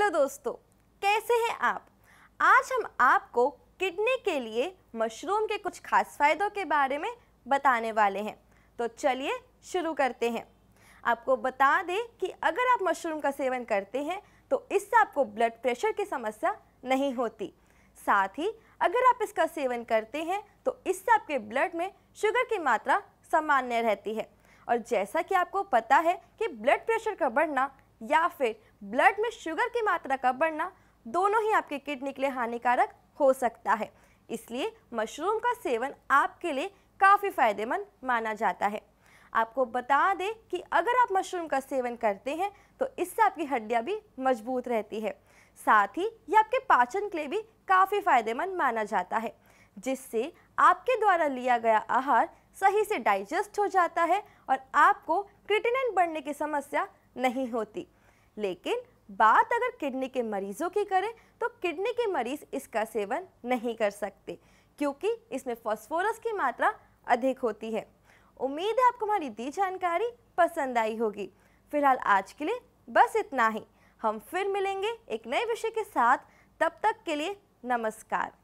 hello दोस्तों कैसे हैं आप आज हम आपको किडनी के लिए मशरूम के कुछ खास फ़ायदों के बारे में बताने वाले हैं तो चलिए शुरू करते हैं आपको बता दें कि अगर आप मशरूम का सेवन करते हैं तो इससे आपको ब्लड प्रेशर की समस्या नहीं होती साथ ही अगर आप इसका सेवन करते हैं तो इससे आपके ब्लड में शुगर की मात्रा सामान्य रहती है और जैसा कि आपको पता है कि ब्लड प्रेशर का बढ़ना या फिर ब्लड में शुगर की मात्रा का बढ़ना दोनों ही आपके किडनी के लिए हानिकारक हो सकता है इसलिए मशरूम का सेवन आपके लिए काफ़ी फायदेमंद माना जाता है आपको बता दें कि अगर आप मशरूम का सेवन करते हैं तो इससे आपकी हड्डियाँ भी मजबूत रहती है साथ ही ये आपके पाचन के लिए भी काफ़ी फायदेमंद माना जाता है जिससे आपके द्वारा लिया गया आहार सही से डाइजेस्ट हो जाता है और आपको क्रिटिनिन बढ़ने की समस्या नहीं होती लेकिन बात अगर किडनी के मरीज़ों की करें तो किडनी के मरीज़ इसका सेवन नहीं कर सकते क्योंकि इसमें फॉस्फोरस की मात्रा अधिक होती है उम्मीद है आपको हमारी दी जानकारी पसंद आई होगी फिलहाल आज के लिए बस इतना ही हम फिर मिलेंगे एक नए विषय के साथ तब तक के लिए नमस्कार